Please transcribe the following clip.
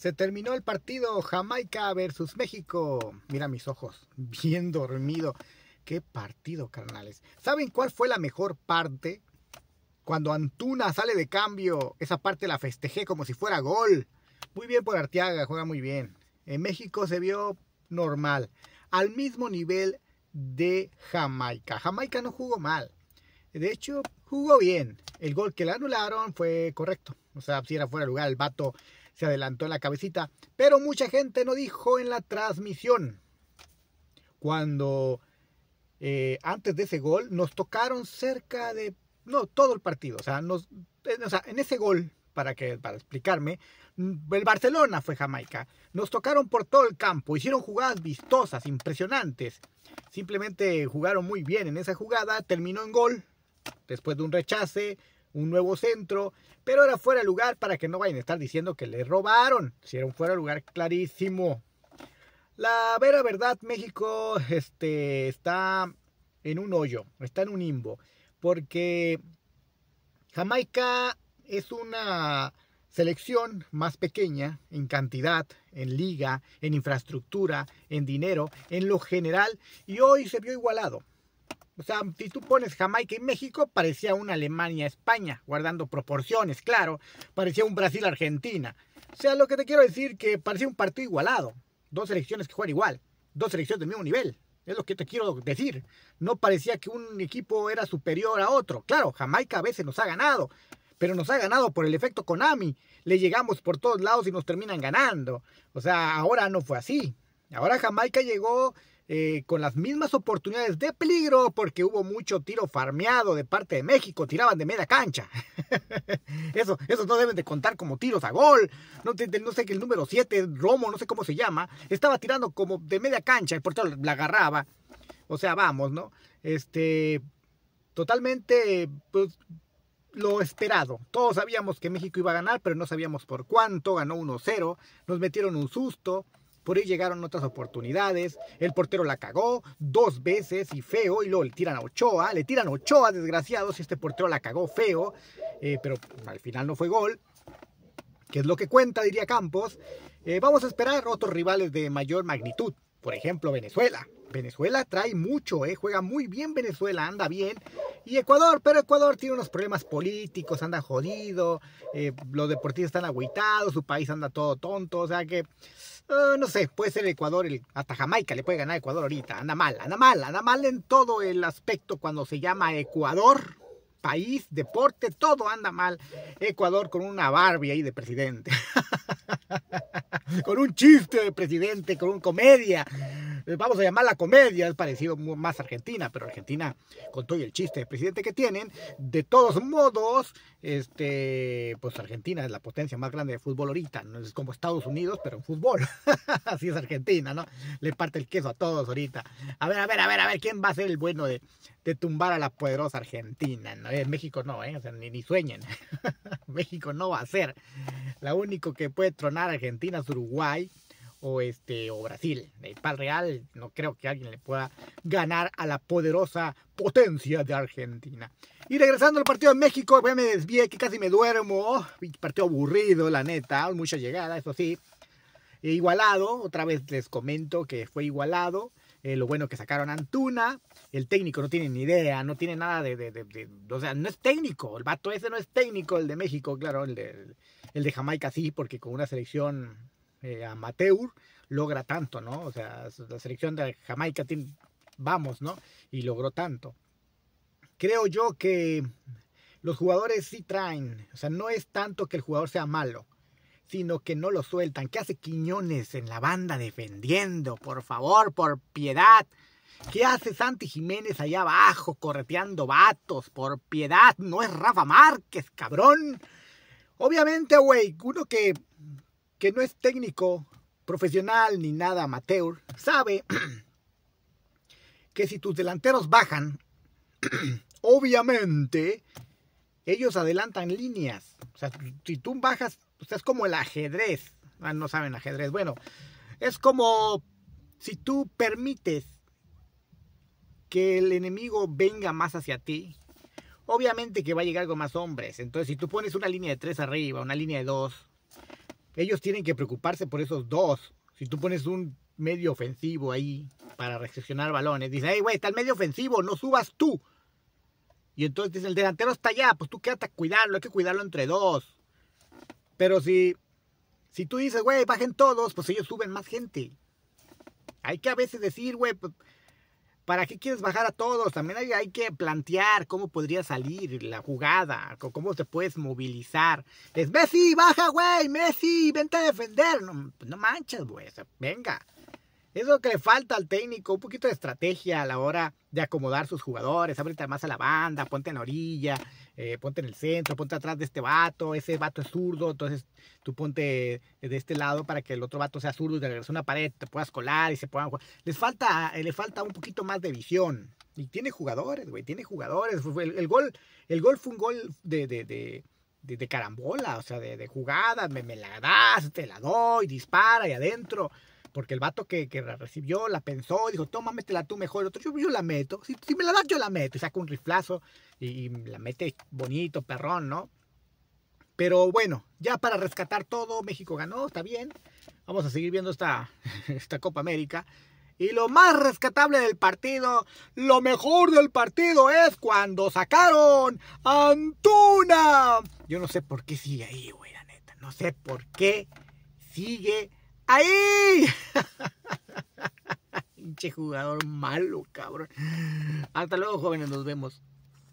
Se terminó el partido Jamaica versus México. Mira mis ojos, bien dormido. Qué partido, carnales. ¿Saben cuál fue la mejor parte? Cuando Antuna sale de cambio, esa parte la festejé como si fuera gol. Muy bien por Arteaga, juega muy bien. En México se vio normal, al mismo nivel de Jamaica. Jamaica no jugó mal. De hecho, jugó bien. El gol que le anularon fue correcto. O sea, si era fuera de lugar, el vato se adelantó la cabecita, pero mucha gente no dijo en la transmisión. Cuando eh, antes de ese gol nos tocaron cerca de, no, todo el partido, o sea, eh, o sea en ese gol, para, que, para explicarme, mm, el Barcelona fue Jamaica, nos tocaron por todo el campo, hicieron jugadas vistosas, impresionantes, simplemente jugaron muy bien en esa jugada, terminó en gol, después de un rechace, un nuevo centro, pero era fuera de lugar para que no vayan a estar diciendo que le robaron. Si era un fuera de lugar clarísimo. La vera verdad, México este, está en un hoyo, está en un imbo, porque Jamaica es una selección más pequeña en cantidad, en liga, en infraestructura, en dinero, en lo general, y hoy se vio igualado. O sea, si tú pones Jamaica y México, parecía una Alemania-España, guardando proporciones, claro. Parecía un Brasil-Argentina. O sea, lo que te quiero decir que parecía un partido igualado. Dos selecciones que juegan igual. Dos selecciones del mismo nivel. Es lo que te quiero decir. No parecía que un equipo era superior a otro. Claro, Jamaica a veces nos ha ganado. Pero nos ha ganado por el efecto Konami. Le llegamos por todos lados y nos terminan ganando. O sea, ahora no fue así. Ahora Jamaica llegó eh, con las mismas oportunidades de peligro porque hubo mucho tiro farmeado de parte de México, tiraban de media cancha. eso, eso no deben de contar como tiros a gol. No, no sé que el número 7, Romo, no sé cómo se llama, estaba tirando como de media cancha, el portero la agarraba. O sea, vamos, ¿no? Este, totalmente, pues, lo esperado. Todos sabíamos que México iba a ganar, pero no sabíamos por cuánto. Ganó 1-0, nos metieron un susto. Por ahí llegaron otras oportunidades. El portero la cagó dos veces y feo. Y luego le tiran a Ochoa. Le tiran a Ochoa, desgraciados. si este portero la cagó feo. Eh, pero al final no fue gol. Que es lo que cuenta, diría Campos. Eh, vamos a esperar otros rivales de mayor magnitud. Por ejemplo, Venezuela. Venezuela trae mucho, eh, juega muy bien Venezuela, anda bien. Y Ecuador, pero Ecuador tiene unos problemas políticos, anda jodido, eh, los deportistas están agüitados, su país anda todo tonto, o sea que, eh, no sé, puede ser Ecuador, hasta Jamaica le puede ganar Ecuador ahorita, anda mal, anda mal, anda mal en todo el aspecto cuando se llama Ecuador, país, deporte, todo anda mal. Ecuador con una Barbie ahí de presidente. con un chiste de presidente, con un comedia. Eh, vamos a llamar la comedia, es parecido más Argentina, pero Argentina con todo el chiste de presidente que tienen, de todos modos, este, pues Argentina es la potencia más grande de fútbol ahorita, no es como Estados Unidos, pero en fútbol, así es Argentina, ¿no? Le parte el queso a todos ahorita. A ver, a ver, a ver, a ver, ¿quién va a ser el bueno de, tumbar a la poderosa Argentina? Eh, México no, ¿eh? O sea, ni, sueñen. México no va a ser. La único que puede tronar a Argentina es Uruguay o, este, o Brasil. el Pal Real no creo que alguien le pueda ganar a la poderosa potencia de Argentina. Y regresando al partido de México, me desvié, que casi me duermo. Partido aburrido, la neta. Mucha llegada, eso sí. E igualado, otra vez les comento que fue igualado. Eh, lo bueno que sacaron a Antuna, el técnico no tiene ni idea, no tiene nada de, de, O sea, no es técnico, el vato ese no es técnico, el de México, claro, el el de Jamaica sí, porque con una selección eh, amateur logra tanto, ¿no? O sea, la selección de Jamaica tiene, vamos, ¿no? Y logró tanto. Creo yo que los jugadores sí traen, o sea, no es tanto que el jugador sea malo, sino que no lo sueltan. ¿Qué hace Quiñones en la banda defendiendo? Por favor, por piedad. ¿Qué hace Santi Jiménez allá abajo correteando vatos? Por piedad, no es Rafa Márquez, cabrón. Obviamente, güey, uno que que no es técnico, profesional ni nada amateur, sabe que si tus delanteros bajan, obviamente ellos adelantan líneas. O sea, si tú bajas, o pues, es como el ajedrez. Ah, no saben ajedrez. Bueno, es como si tú permites que el enemigo venga más hacia ti, obviamente que va a llegar con más hombres. Entonces, si tú pones una línea de tres arriba, una línea de dos, ellos tienen que preocuparse por esos dos. Si tú pones un medio ofensivo ahí para recepcionar balones, dice, hey, güey, está el medio ofensivo, no subas tú. Y entonces dice, el delantero está allá, pues tú quédate a cuidarlo, hay que cuidarlo entre dos. Pero si, si tú dices, güey, bajen todos, pues ellos suben más gente. Hay que a veces decir, güey, pues, ¿Para qué quieres bajar a todos? También hay, que plantear cómo podría salir la jugada, cómo te puedes movilizar. Es Messi, baja, güey, Messi, vente a defender. No, pues no manches, güey, venga. Es lo que le falta al técnico, un poquito de estrategia a la hora de acomodar sus jugadores, ábrete más a la banda, ponte en la orilla, eh, ponte en el centro, ponte atrás de este vato, ese vato es zurdo, entonces tú ponte de este lado para que el otro vato sea zurdo y te regrese una pared, te puedas colar y se puedan jugar. Les falta, eh, le falta un poquito más de visión. Y tiene jugadores, güey, tiene jugadores. El, gol, el gol fue un gol de, de, carambola, o sea, de, jugada, me, me, la das, te la doy, dispara y adentro. Porque el vato que, la recibió la pensó, dijo, toma, métela tú mejor. otro, yo, yo, la meto. Si, me la das, yo la meto. Y saca un riflazo y, la mete bonito, perrón, ¿no? Pero bueno, ya para rescatar todo, México ganó, está bien. Vamos a seguir viendo esta, esta Copa América. Y lo más rescatable del partido, lo mejor del partido es cuando sacaron a Antuna. Yo no sé por qué sigue ahí, güey, la neta. No sé por qué sigue ¡Ahí! Pinche jugador malo, cabrón. Hasta luego, jóvenes, nos vemos.